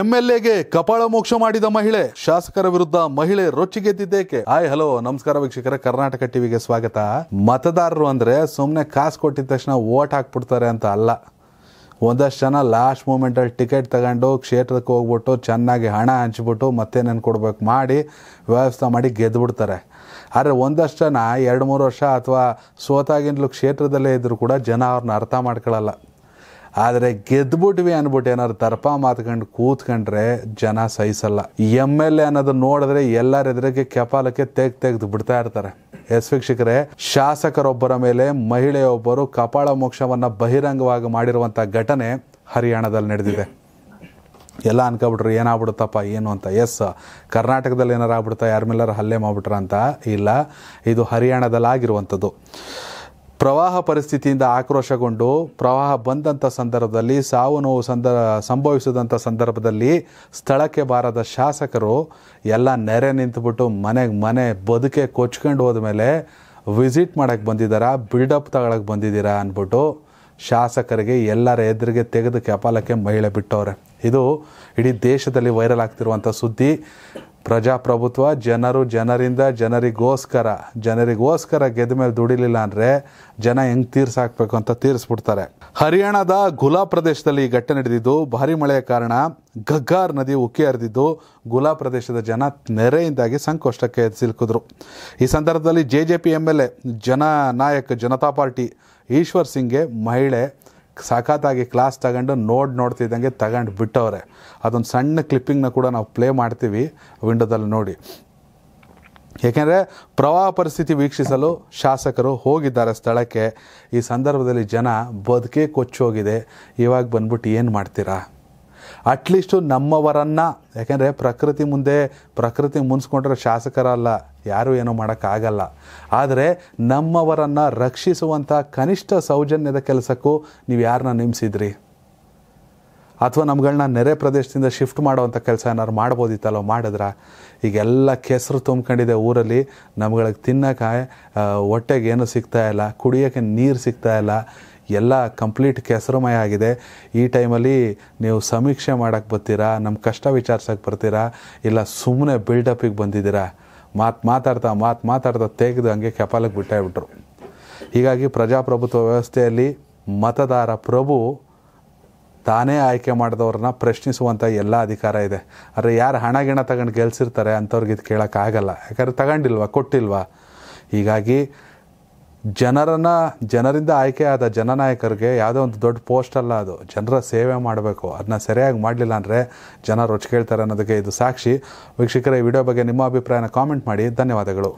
ಎಂಎಲ್ಎಗೆ ಕಪಾಳ ಮೋಕ್ಷ ಮಾಡಿದ ಮಹಿಳೆ ಶಾಸಕರ ವಿರುದ್ಧ ಮಹಿಳೆ ರೊಚ್ಚಿಗೆದ್ದಿದ್ದೇಕೆ ಆಯ್ ಹಲೋ ನಮಸ್ಕಾರ ವೀಕ್ಷಕರ ಕರ್ನಾಟಕ ಟಿವಿಗೆ ಸ್ವಾಗತ ಮತದಾರರು ಅಂದ್ರೆ ಸುಮ್ಮನೆ ಕಾಸು ಕೊಟ್ಟಿದ ತಕ್ಷಣ ಓಟ್ ಹಾಕ್ಬಿಡ್ತಾರೆ ಅಂತ ಅಲ್ಲ ಒಂದಷ್ಟು ಜನ ಲಾಸ್ಟ್ ಮೂಮೆಂಟಲ್ಲಿ ಟಿಕೆಟ್ ತಗೊಂಡು ಕ್ಷೇತ್ರಕ್ಕೆ ಹೋಗ್ಬಿಟ್ಟು ಚೆನ್ನಾಗಿ ಹಣ ಹಂಚ್ಬಿಟ್ಟು ಮತ್ತೆ ಕೊಡ್ಬೇಕು ಮಾಡಿ ವ್ಯವಸ್ಥೆ ಮಾಡಿ ಗೆದ್ದುಬಿಡ್ತಾರೆ ಆದರೆ ಒಂದಷ್ಟು ಜನ ಎರಡು ಮೂರು ವರ್ಷ ಅಥವಾ ಸೋತಾಗಿಂದಲೂ ಕ್ಷೇತ್ರದಲ್ಲೇ ಇದ್ದರೂ ಕೂಡ ಜನ ಅವ್ರನ್ನ ಅರ್ಥ ಮಾಡ್ಕೊಳ್ಳಲ್ಲ ಆದರೆ ಗೆದ್ಬಿಟ್ವಿ ಅನ್ಬಿಟ್ಟು ಏನಾದ್ರು ತರ್ಪ ಮಾತ್ಕೊಂಡು ಕೂತ್ಕೊಂಡ್ರೆ ಜನ ಸಹಿಸಲ್ಲ ಎಮ್ ಎಲ್ ಎ ಅನ್ನೋದು ನೋಡಿದ್ರೆ ಎಲ್ಲರ ಎದುರಿಗೆ ಕೆಪಾಲಕ್ಕೆ ತೆಗ್ ತೆಗ್ದು ಬಿಡ್ತಾ ಇರ್ತಾರೆ ಎಸ್ ವೀಕ್ಷಕರೇ ಶಾಸಕರೊಬ್ಬರ ಮೇಲೆ ಮಹಿಳೆಯೊಬ್ಬರು ಕಪಾಳ ಮೋಕ್ಷವನ್ನು ಬಹಿರಂಗವಾಗಿ ಮಾಡಿರುವಂತಹ ಘಟನೆ ಹರಿಯಾಣದಲ್ಲಿ ನಡೆದಿದೆ ಎಲ್ಲ ಅನ್ಕೊಬಿಟ್ರು ಏನಾಗ್ಬಿಡುತ್ತಪ್ಪ ಏನು ಅಂತ ಎಸ್ ಕರ್ನಾಟಕದಲ್ಲಿ ಏನಾರು ಆಗ್ಬಿಡ್ತಾ ಯಾರ ಮೇಲಾರು ಹಲ್ಲೆ ಮಾಡ್ಬಿಟ್ರ ಅಂತ ಇಲ್ಲ ಇದು ಹರಿಯಾಣದಲ್ಲಿ ಆಗಿರುವಂಥದ್ದು ಪ್ರವಾಹ ಪರಿಸ್ಥಿತಿಯಿಂದ ಆಕ್ರೋಶಗೊಂಡು ಪ್ರವಾಹ ಬಂದಂಥ ಸಂದರ್ಭದಲ್ಲಿ ಸಾವು ನೋವು ಸಂದರ್ ಸಂಭವಿಸಿದಂಥ ಸಂದರ್ಭದಲ್ಲಿ ಸ್ಥಳಕ್ಕೆ ಬಾರದ ಶಾಸಕರು ಎಲ್ಲ ನೆರೆ ನಿಂತುಬಿಟ್ಟು ಮನೆಗೆ ಮನೆ ಬದುಕೆ ಕೊಚ್ಕೊಂಡು ಮೇಲೆ ವಿಸಿಟ್ ಮಾಡೋಕ್ಕೆ ಬಂದಿದ್ದಾರಾ ಬಿಲ್ಡಪ್ ತಗೊಳಕ್ಕೆ ಬಂದಿದ್ದೀರಾ ಅಂದ್ಬಿಟ್ಟು ಶಾಸಕರಿಗೆ ಎಲ್ಲರ ಎದುರಿಗೆ ತೆಗೆದು ಕೆಪಾಲಕ್ಕೆ ಮಹಿಳೆ ಬಿಟ್ಟವ್ರೆ ಇದು ಇಡೀ ದೇಶದಲ್ಲಿ ವೈರಲ್ ಆಗ್ತಿರುವಂಥ ಸುದ್ದಿ ಪ್ರಜಾಪ್ರಭುತ್ವ ಜನರು ಜನರಿಂದ ಜನರಿಗೋಸ್ಕರ ಜನರಿಗೋಸ್ಕರ ಗೆದ್ದ ಮೇಲೆ ದುಡಿಲಿಲ್ಲ ಅಂದರೆ ಜನ ಹೆಂಗೆ ತೀರ್ಸಾಕ್ಬೇಕು ಅಂತ ತೀರಿಸ್ಬಿಡ್ತಾರೆ ಹರಿಯಾಣದ ಗುಲಾ ಪ್ರದೇಶದಲ್ಲಿ ಈ ಘಟನೆ ನಡೆದಿದ್ದು ಭಾರಿ ಮಳೆಯ ಕಾರಣ ಗಗ್ಗಾರ್ ನದಿ ಉಕ್ಕಿ ಹರಿದಿದ್ದು ಗುಲಾ ಪ್ರದೇಶದ ಜನ ನೆರೆಯಿಂದಾಗಿ ಸಂಕಷ್ಟಕ್ಕೆ ಸಿಲುಕಿದ್ರು ಈ ಸಂದರ್ಭದಲ್ಲಿ J J P M L A Jannayak Janata party Eshwar ಸಿಂಗ್ಗೆ ಮಹಿಳೆ ಸಖತ್ತಾಗಿ ಕ್ಲಾಸ್ ತಗೊಂಡು ನೋಡಿ ನೋಡ್ತಿದ್ದಂಗೆ ತಗೊಂಡು ಬಿಟ್ಟವ್ರೆ ಅದೊಂದು ಸಣ್ಣ ಕ್ಲಿಪ್ಪಿಂಗ್ನ ಕೂಡ ನಾವು ಪ್ಲೇ ಮಾಡ್ತೀವಿ ವಿಂಡೋದಲ್ಲಿ ನೋಡಿ ಏಕೆಂದರೆ ಪ್ರವಾಹ ಪರಿಸ್ಥಿತಿ ವೀಕ್ಷಿಸಲು ಶಾಸಕರು ಹೋಗಿದ್ದಾರೆ ಸ್ಥಳಕ್ಕೆ ಈ ಸಂದರ್ಭದಲ್ಲಿ ಜನ ಬದುಕೇ ಕೊಚ್ಚೋಗಿದೆ ಇವಾಗ ಬಂದ್ಬಿಟ್ಟು ಏನು ಮಾಡ್ತೀರಾ ಅಟ್ಲೀಸ್ಟು ನಮ್ಮವರನ್ನು ಯಾಕೆಂದರೆ ಪ್ರಕೃತಿ ಮುಂದೆ ಪ್ರಕೃತಿ ಮುನ್ಸ್ಕೊಂಡ್ರೆ ಶಾಸಕರಲ್ಲ ಯಾರೂ ಏನೂ ಮಾಡೋಕ್ಕಾಗಲ್ಲ ಆದರೆ ನಮ್ಮವರನ್ನು ರಕ್ಷಿಸುವಂಥ ಕನಿಷ್ಠ ಸೌಜನ್ಯದ ಕೆಲಸಕ್ಕೂ ನೀವು ಯಾರನ್ನ ನೇಮಿಸಿದ್ರಿ ಅಥವಾ ನಮ್ಗಳನ್ನ ನೆರೆ ಪ್ರದೇಶದಿಂದ ಶಿಫ್ಟ್ ಮಾಡುವಂಥ ಕೆಲಸ ಏನಾದ್ರು ಮಾಡ್ಬೋದಿತ್ತಲ್ಲೋ ಮಾಡಿದ್ರೆ ಈಗೆಲ್ಲ ಕೆಸರು ತುಂಬ್ಕೊಂಡಿದೆ ಊರಲ್ಲಿ ನಮ್ಗಳಿಗೆ ತಿನ್ನೋಕೆ ಹೊಟ್ಟೆಗೆ ಏನೂ ಇಲ್ಲ ಕುಡಿಯೋಕ್ಕೆ ನೀರು ಸಿಗ್ತಾಯಿಲ್ಲ ಎಲ್ಲ ಕಂಪ್ಲೀಟ್ ಕೆಸರುಮಯ ಆಗಿದೆ ಈ ಟೈಮಲ್ಲಿ ನೀವು ಸಮೀಕ್ಷೆ ಮಾಡೋಕ್ಕೆ ಬರ್ತೀರಾ ನಮ್ಮ ಕಷ್ಟ ವಿಚಾರಿಸೋಕೆ ಬರ್ತೀರಾ ಇಲ್ಲ ಸುಮ್ಮನೆ ಬಿಲ್ಡಪ್ಪಿಗೆ ಬಂದಿದ್ದೀರಾ ಮಾತು ಮಾತಾಡ್ತಾ ಮಾತು ಮಾತಾಡ್ತಾ ತೆಗೆದು ಹಂಗೆ ಕೆಪಾಲಕ್ಕೆ ಬಿಟ್ಟಾಗ್ಬಿಟ್ರು ಹೀಗಾಗಿ ಪ್ರಜಾಪ್ರಭುತ್ವ ವ್ಯವಸ್ಥೆಯಲ್ಲಿ ಮತದಾರ ಪ್ರಭು ತಾನೇ ಆಯ್ಕೆ ಮಾಡಿದವ್ರನ್ನ ಪ್ರಶ್ನಿಸುವಂಥ ಎಲ್ಲ ಅಧಿಕಾರ ಇದೆ ಆದರೆ ಯಾರು ಹಣ ಗಿಣ ತಗೊಂಡು ಗೆಲ್ಸಿರ್ತಾರೆ ಅಂಥವ್ರಿಗೆ ಇದು ಕೇಳೋಕ್ಕಾಗಲ್ಲ ಯಾಕಂದರೆ ತಗೊಂಡಿಲ್ವಾ ಕೊಟ್ಟಿಲ್ವಾ ಹೀಗಾಗಿ ಜನರನ್ನ ಜನರಿಂದ ಆಯ್ಕೆಯಾದ ಜನನಾಯಕರಿಗೆ ಯಾವುದೋ ಒಂದು ದೊಡ್ಡ ಪೋಸ್ಟ್ ಅಲ್ಲ ಅದು ಜನರ ಸೇವೆ ಮಾಡಬೇಕು ಅದನ್ನ ಸರಿಯಾಗಿ ಮಾಡಲಿಲ್ಲ ಅಂದರೆ ಜನ ರೊಚ್ಚಿಕೇಳ್ತಾರೆ ಅನ್ನೋದಕ್ಕೆ ಇದು ಸಾಕ್ಷಿ ವೀಕ್ಷಕರೇ ಈ ವಿಡಿಯೋ ಬಗ್ಗೆ ನಿಮ್ಮ ಅಭಿಪ್ರಾಯನ ಕಾಮೆಂಟ್ ಮಾಡಿ ಧನ್ಯವಾದಗಳು